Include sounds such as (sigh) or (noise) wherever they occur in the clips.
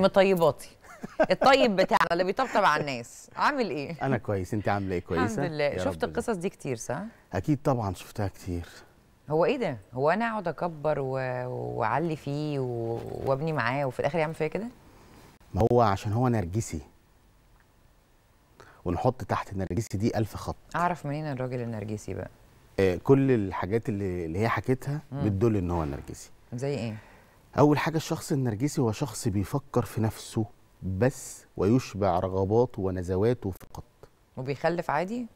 مطيباتي الطيب بتاعنا اللي بيطبطب على الناس عامل ايه انا كويس انت عامله ايه كويسه الحمد لله شفت القصص دي كتير صح اكيد طبعا شفتها كتير هو ايه ده هو انا اقعد اكبر واعلي فيه وابني معاه وفي الاخر يعمل فيا كده ما هو عشان هو نرجسي ونحط تحت النرجسي دي ألف خط اعرف منين الراجل النرجسي بقى آه، كل الحاجات اللي, اللي هي حكيتها بتدل ان هو نرجسي زي ايه اول حاجه الشخص النرجسي هو شخص بيفكر في نفسه بس ويشبع رغباته ونزواته فقط وبيخلف عادي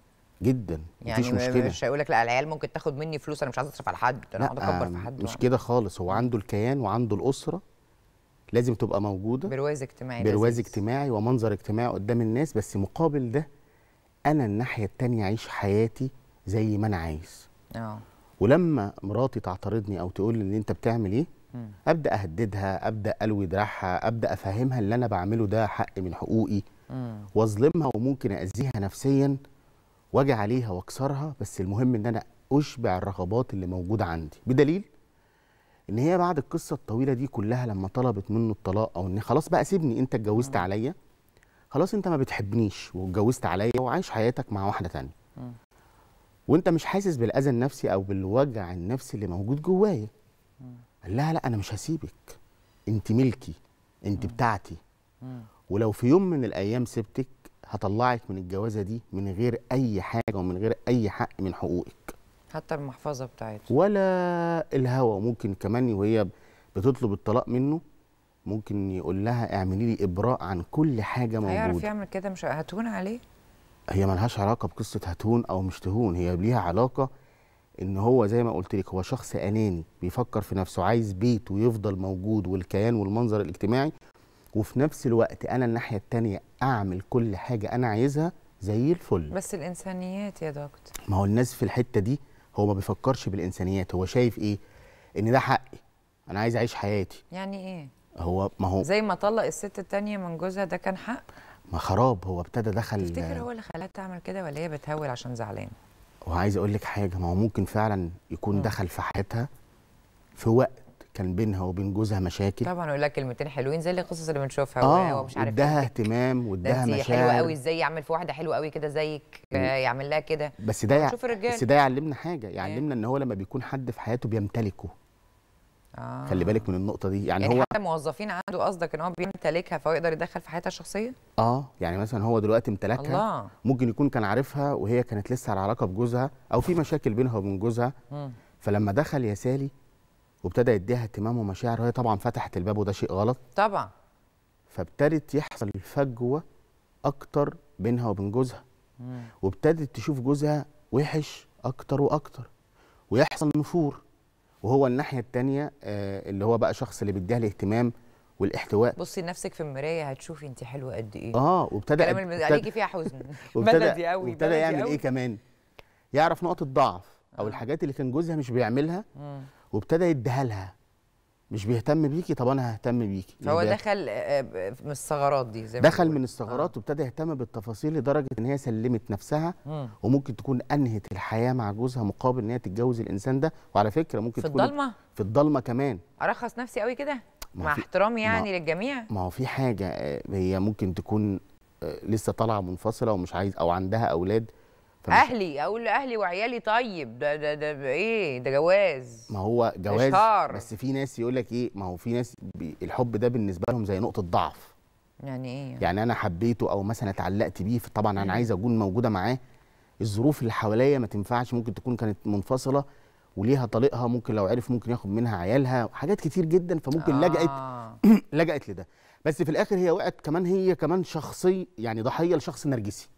جدا يعني مفيش مشكله مش هيقول لك لا العيال ممكن تاخد مني فلوس انا مش عايز اصرف على حد انا اقعد اكبر في آه، حد مش كده خالص هو عنده الكيان وعنده الاسره لازم تبقى موجوده برواز اجتماعي برواز اجتماعي ومنظر اجتماعي قدام الناس بس مقابل ده انا الناحيه الثانيه اعيش حياتي زي ما انا عايز اه ولما مراتي تعترضني او تقول لي انت بتعمل ايه ابدا اهددها ابدا الوي دراعها ابدا افهمها اللي انا بعمله ده حق من حقوقي واظلمها وممكن اذيها نفسيا واجي عليها واكسرها بس المهم ان انا اشبع الرغبات اللي موجوده عندي بدليل ان هي بعد القصه الطويله دي كلها لما طلبت منه الطلاق او ان خلاص بقى سيبني انت اتجوزت عليا خلاص انت ما بتحبنيش واتجوزت عليا وعايش حياتك مع واحده تانية وانت مش حاسس بالاذى النفسي او بالوجع النفسي اللي موجود جوايا قال لها لا انا مش هسيبك انت ملكي انت بتاعتي ولو في يوم من الايام سبتك هطلعك من الجوازه دي من غير اي حاجه ومن غير اي حق من حقوقك حتى المحفظه بتاعته ولا الهوى ممكن كمان وهي بتطلب الطلاق منه ممكن يقول لها اعملي لي ابراء عن كل حاجه موجوده هيعرف يعمل كده مش هتهون عليه هي ملهاش علاقه بقصه هتهون او مش تهون هي ليها علاقه ان هو زي ما قلت لك هو شخص اناني بيفكر في نفسه عايز بيته يفضل موجود والكيان والمنظر الاجتماعي وفي نفس الوقت انا الناحيه الثانيه اعمل كل حاجه انا عايزها زي الفل بس الانسانيات يا دكتور ما هو الناس في الحته دي هو ما بيفكرش بالانسانيات هو شايف ايه ان ده حقي انا عايز اعيش حياتي يعني ايه هو ما هو زي ما طلق الست التانية من جوزها ده كان حق ما خراب هو ابتدى دخل تفتكر هو اللي خلاها تعمل كده ولا هي بتهول عشان زعلانه وعايز اقول لك حاجه ما هو ممكن فعلا يكون دخل في حياتها في وقت كان بينها وبين جوزها مشاكل طبعا اقول لك كلمتين حلوين زي القصص اللي بنشوفها آه ومش عارف اداها إيه. اهتمام واداها مشاعر حلوه قوي ازاي يعمل في واحده حلوه قوي كده زيك يعمل لها كده بس ده بس ده يعلمنا حاجه يعلمنا إيه. ان هو لما بيكون حد في حياته بيمتلكه آه. خلي بالك من النقطه دي يعني, يعني هو حتى موظفين عنده قصدك ان هو بيمتلكها فهو يقدر يدخل في حياتها الشخصيه اه يعني مثلا هو دلوقتي امتلكها الله. ممكن يكون كان عارفها وهي كانت لسه على علاقه بجوزها او في مشاكل بينها وبين جوزها م. فلما دخل يا سالي وابتدى يديها اهتمام ومشاعر وهي طبعا فتحت الباب وده شيء غلط طبعا فابتدت يحصل فجوه اكتر بينها وبين جوزها وابتدت تشوف جوزها وحش اكتر واكتر ويحصل نفور وهو الناحيه الثانيه آه، اللي هو بقى شخص اللي بيديها الاهتمام والاحتواء بصي نفسك في المرايه هتشوفي انت حلوه قد ايه اه وابتدى الكلام اللي عليكي فيها حزن (laughs) وابتدى قوي وابتدى يعمل ايه كمان يعرف نقط الضعف او آه. الحاجات اللي كان جوزها مش بيعملها وابتدى يديها لها مش بيهتم بيكي طب انا ههتم بيكي يعني فهو دخل آه، آه، من الثغرات دي زي دخل من الثغرات آه. وابتدى يهتم بالتفاصيل لدرجه ان هي سلمت نفسها مم. وممكن تكون انهت الحياه مع جوزها مقابل ان هي تتجوز الانسان ده وعلى فكره ممكن في تكون الضلمه في الضلمه كمان ارخص نفسي قوي كده مع احترامي يعني ما للجميع ما هو في حاجه آه، هي ممكن تكون لسه طالعه منفصله ومش عايز او عندها اولاد اهلي اقول لاهلي وعيالي طيب ده ده ده ايه ده جواز ما هو جواز إشهار. بس في ناس يقول لك ايه ما هو في ناس الحب ده بالنسبه لهم زي نقطه ضعف يعني ايه يعني, انا حبيته او مثلا اتعلقت بيه طبعا انا عايز اكون موجوده معاه الظروف اللي حواليا ما تنفعش ممكن تكون كانت منفصله وليها طليقها ممكن لو عرف ممكن ياخد منها عيالها حاجات كتير جدا فممكن آه. لجأت لجأت لده بس في الاخر هي وقعت كمان هي كمان شخصي يعني ضحيه لشخص نرجسي